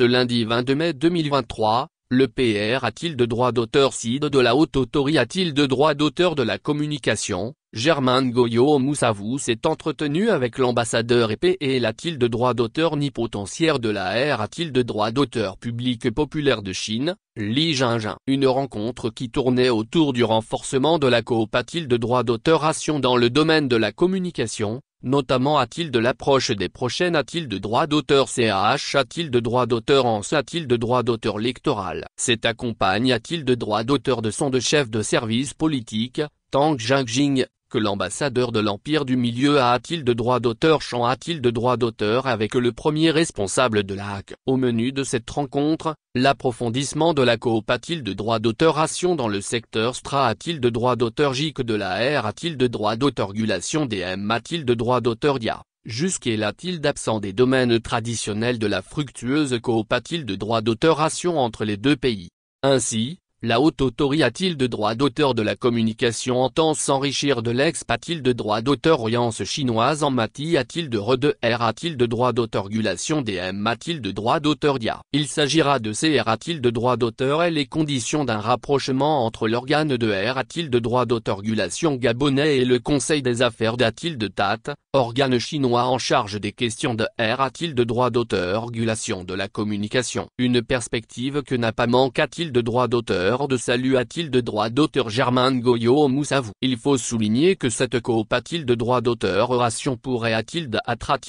Ce lundi 22 mai 2023, le PR a-t-il de droit d'auteur CID de la Haute Autorité a-t-il de droit d'auteur de la communication Germain Goyo Moussavou s'est entretenu avec l'ambassadeur épée et a-t-il de droit d'auteur ni potentiaire de la R a-t-il de droit d'auteur public populaire de Chine Li Jingjing. Une rencontre qui tournait autour du renforcement de la coop a-t-il de droit d'auteur dans le domaine de la communication Notamment a-t-il de l'approche des prochaines a-t-il de droit d'auteur CAH a-t-il de droit d'auteur en a-t-il de droit d'auteur lectoral cette accompagne a-t-il de droit d'auteur de son de chef de service politique, Tang Jingjing, que l'ambassadeur de l'Empire du Milieu a t il de droit d'auteur Chant a-t-il de droit d'auteur avec le premier responsable de la HAC Au menu de cette rencontre, l'approfondissement de la coop a-t-il de droit d'auteur dans le secteur Stra a-t-il de droit d'auteur de la R a-t-il de droit d'auteur des DM a-t-il de droit d'auteur DIA Jusqu'à la t il d'absent des domaines traditionnels de la fructueuse coop a de droit d'auteur entre les deux pays ainsi, la haute autorité a-t-il de droit d'auteur de la communication entend s'enrichir de l'ex a-t-il de droit d'auteur chinoise en mati a-t-il de re de r a-t-il de droit d'auteur Gulation DM a-t-il de droit d'auteur dia Il s'agira de CR a-t-il de droit d'auteur et les conditions d'un rapprochement entre l'organe de R a-t-il de droit d'auteur Gulation gabonais et le conseil des affaires d'a-t-il de TAT, organe chinois en charge des questions de R a-t-il de droit d'auteur Gulation de la communication Une perspective que n'a pas manqué a-t-il de droit d'auteur de Salut a-t-il de droit d'auteur Germain Goyo Moussavou Il faut souligner que cette coop a-t-il de droit d'auteur Oration pourrait a-t-il t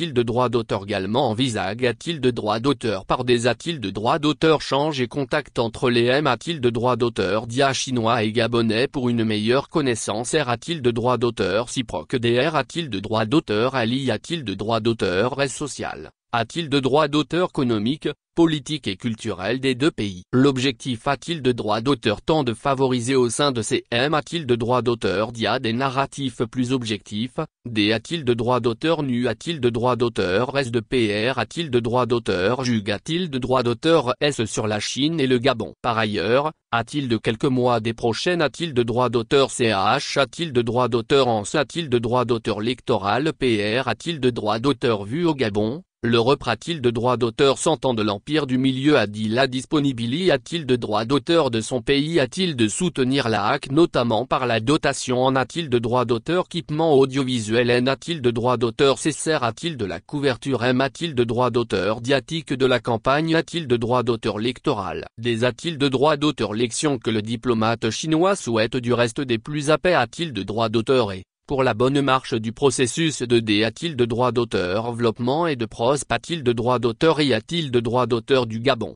il de droit d'auteur également envisage a-t-il de droit d'auteur par des a-t-il de droit d'auteur change et contact entre les M a-t-il de droit d'auteur dia chinois et gabonais pour une meilleure connaissance R a-t-il de droit d'auteur si proque DR a-t-il de droit d'auteur Ali a-t-il de droit d'auteur reste social a-t-il de droits d'auteur économique, politique et culturels des deux pays L'objectif a-t-il de droits d'auteur tant de favoriser au sein de ces M a-t-il de droits d'auteur d'IA des narratifs plus objectifs, D a-t-il de droits d'auteur NU a-t-il de droits d'auteur S de PR a-t-il de droits d'auteur JUG a-t-il de droits d'auteur S sur la Chine et le Gabon Par ailleurs, a-t-il de quelques mois des prochaines a-t-il de droits d'auteur CH a-t-il de droits d'auteur ANS a-t-il de droits d'auteur lectoral PR a-t-il de droits d'auteur vu au Gabon le a-t-il de droit d'auteur s'entend de l'Empire du Milieu a-t-il la disponibilité A-t-il de droit d'auteur de son pays A-t-il de soutenir la HAC notamment par la dotation En a-t-il de droit d'auteur Équipement audiovisuel N a-t-il de droit d'auteur CSR A-t-il de la couverture M a-t-il de droit d'auteur Diatique de la campagne A-t-il de droit d'auteur électoral Des a-t-il de droit d'auteur Lection que le diplomate chinois souhaite du reste des plus paix A-t-il de droit d'auteur et pour la bonne marche du processus de D a-t-il de droit d'auteur enveloppement et de prose a t il de droit d'auteur Y a-t-il de droit d'auteur du Gabon